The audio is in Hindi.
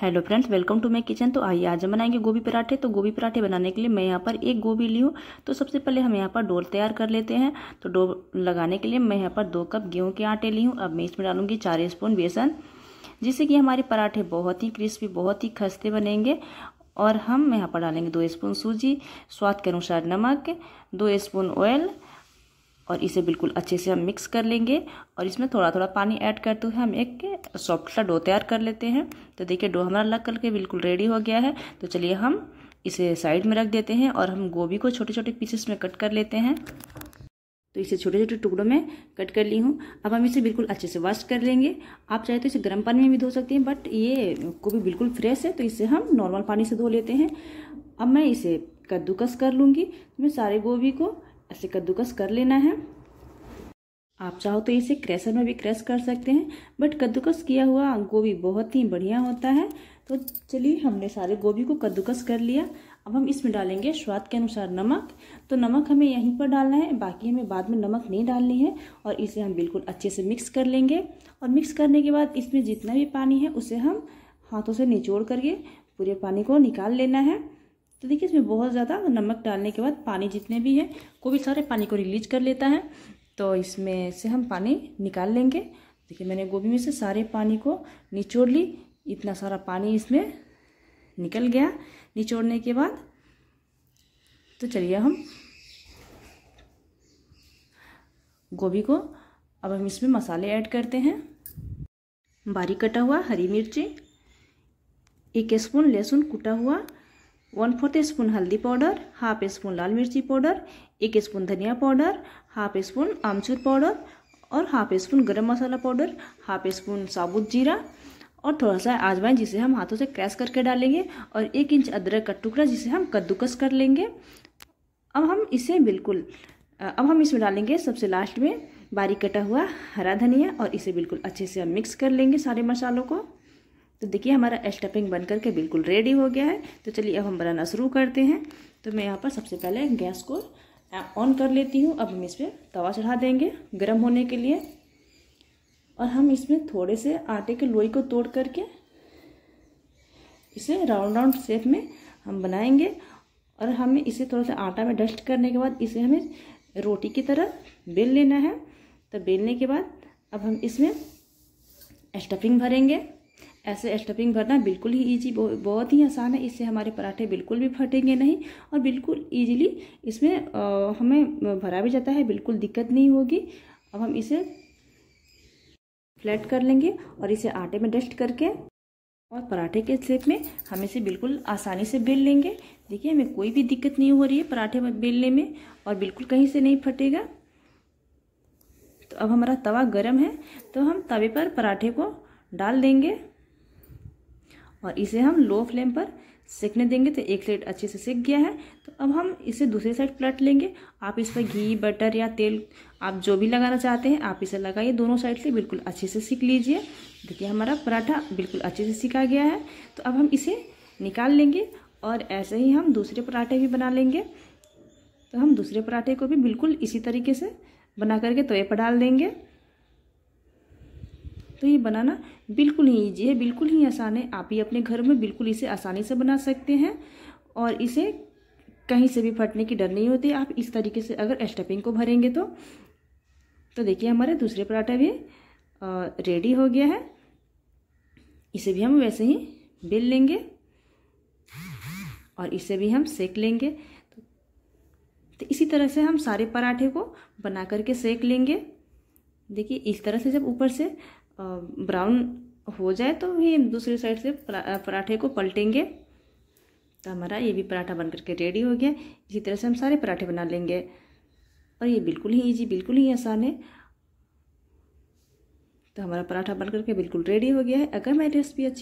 hello friends welcome to my kitchen तो आइए आज हम बनाएंगे गोभी पराठे तो गोभी पराठे बनाने के लिए मैं यहाँ पर एक गोभी ली हूँ तो सबसे पहले हम यहाँ पर डोल तैयार कर लेते हैं तो डो लगाने के लिए मैं यहाँ पर दो कप गेहूं के आटे ली हूँ अब मैं इसमें डालूंगी चार स्पून बेसन जिससे कि हमारे पराठे बहुत ही क्रिस्पी बहुत ही खस्ते बनेंगे और हम यहाँ पर डालेंगे दो स्पून सूजी स्वाद के अनुसार नमक दो स्पून ऑयल और इसे बिल्कुल अच्छे से हम मिक्स कर लेंगे और इसमें थोड़ा थोड़ा पानी ऐड करते तो हुए हम एक सॉफ्ट सा डो तैयार कर लेते हैं तो देखिए डो हमारा लग करके बिल्कुल रेडी हो गया है तो चलिए हम इसे साइड में रख देते हैं और हम गोभी को छोटे छोटे पीसेस में कट कर लेते हैं तो इसे छोटे छोटे टुकड़ों में कट कर ली हूँ अब हम इसे बिल्कुल अच्छे से वॉश कर लेंगे आप चाहे तो इसे गर्म पानी में भी धो सकते हैं बट ये गोभी बिल्कुल फ्रेश है तो इसे हम नॉर्मल पानी से धो लेते हैं अब मैं इसे कद्दूकस कर लूँगी मैं सारे गोभी को ऐसे कद्दूकस कर लेना है आप चाहो तो इसे क्रेशर में भी क्रश कर सकते हैं बट कद्दूकस किया हुआ गोभी बहुत ही बढ़िया होता है तो चलिए हमने सारे गोभी को कद्दूकस कर लिया अब हम इसमें डालेंगे स्वाद के अनुसार नमक तो नमक हमें यहीं पर डालना है बाकी हमें बाद में नमक नहीं डालनी है और इसे हम बिल्कुल अच्छे से मिक्स कर लेंगे और मिक्स करने के बाद इसमें जितना भी पानी है उसे हम हाथों से निचोड़ करके पूरे पानी को निकाल लेना है तो देखिए इसमें बहुत ज़्यादा नमक डालने के बाद पानी जितने भी हैं को भी सारे पानी को रिलीज कर लेता है तो इसमें से हम पानी निकाल लेंगे देखिए मैंने गोभी में से सारे पानी को निचोड़ ली इतना सारा पानी इसमें निकल गया निचोड़ने के बाद तो चलिए हम गोभी को अब हम इसमें मसाले ऐड करते हैं बारीक कटा हुआ हरी मिर्ची एक स्पून लहसुन कुटा हुआ वन फोर्थ स्पून हल्दी पाउडर हाफ स्पून लाल मिर्ची पाउडर एक स्पून धनिया पाउडर हाफ स्पून आमचूर पाउडर और हाफ स्पून गरम मसाला पाउडर हाफ स्पून साबुत जीरा और थोड़ा सा आजवाइन जिसे हम हाथों से क्रैश करके डालेंगे और एक इंच अदरक का टुकड़ा जिसे हम कद्दूकस कर लेंगे अब हम इसे बिल्कुल अब हम इसमें डालेंगे सबसे लास्ट में बारीक कटा हुआ हरा धनिया और इसे बिल्कुल अच्छे से हम मिक्स कर लेंगे सारे मसालों को तो देखिए हमारा स्टफिंग बन करके बिल्कुल रेडी हो गया है तो चलिए अब हम बनाना शुरू करते हैं तो मैं यहाँ पर सबसे पहले गैस को ऑन कर लेती हूँ अब हम इस पर तवा चढ़ा देंगे गर्म होने के लिए और हम इसमें थोड़े से आटे के लोई को तोड़ करके इसे राउंड राउंड शेप में हम बनाएंगे और हमें इसे थोड़ा सा आटा में डस्ट करने के बाद इसे हमें रोटी की तरह बेल लेना है तो बेलने के बाद अब हम इसमें स्टफिंग भरेंगे ऐसे स्टफिंग भरना बिल्कुल ही ईजी बहुत ही आसान है इससे हमारे पराठे बिल्कुल भी फटेंगे नहीं और बिल्कुल ईजिली इसमें हमें भरा भी जाता है बिल्कुल दिक्कत नहीं होगी अब हम इसे फ्लैट कर लेंगे और इसे आटे में डस्ट करके और पराठे के शेप में हम इसे बिल्कुल आसानी से बेल लेंगे देखिए हमें कोई भी दिक्कत नहीं हो रही है पराठे में बेलने में और बिल्कुल कहीं से नहीं फटेगा तो अब हमारा तवा गर्म है तो हम तवे पर पराठे को डाल देंगे और इसे हम लो फ्लेम पर सेकने देंगे तो एक साइड अच्छे से सेक गया है तो अब हम इसे दूसरे साइड पलट लेंगे आप इस पर घी बटर या तेल आप जो भी लगाना चाहते हैं आप इसे लगाइए दोनों साइड से बिल्कुल अच्छे से सीख लीजिए देखिए हमारा पराठा बिल्कुल अच्छे से सीखा गया है तो अब हम इसे निकाल लेंगे और ऐसे ही हम दूसरे पराठे भी बना लेंगे तो हम दूसरे पराठे को भी बिल्कुल इसी तरीके से बना करके तोये पर डाल देंगे तो ये बनाना बिल्कुल ही ईजी है बिल्कुल ही आसान है आप ही अपने घर में बिल्कुल इसे आसानी से बना सकते हैं और इसे कहीं से भी फटने की डर नहीं होती आप इस तरीके से अगर स्टफिंग को भरेंगे तो तो देखिए हमारा दूसरे पराठा भी रेडी हो गया है इसे भी हम वैसे ही बेल लेंगे और इसे भी हम सेक लेंगे तो, तो इसी तरह से हम सारे पराठे को बना करके सेक लेंगे देखिए इस तरह से जब ऊपर से ब्राउन हो जाए तो ये दूसरी साइड से पराठे को पलटेंगे तो हमारा ये भी पराठा बन करके रेडी हो गया इसी तरह से हम सारे पराठे बना लेंगे और ये बिल्कुल ही ईजी बिल्कुल ही आसान है तो हमारा पराठा बन करके बिल्कुल रेडी हो गया है अगर मेरी रेसिपी अच्छी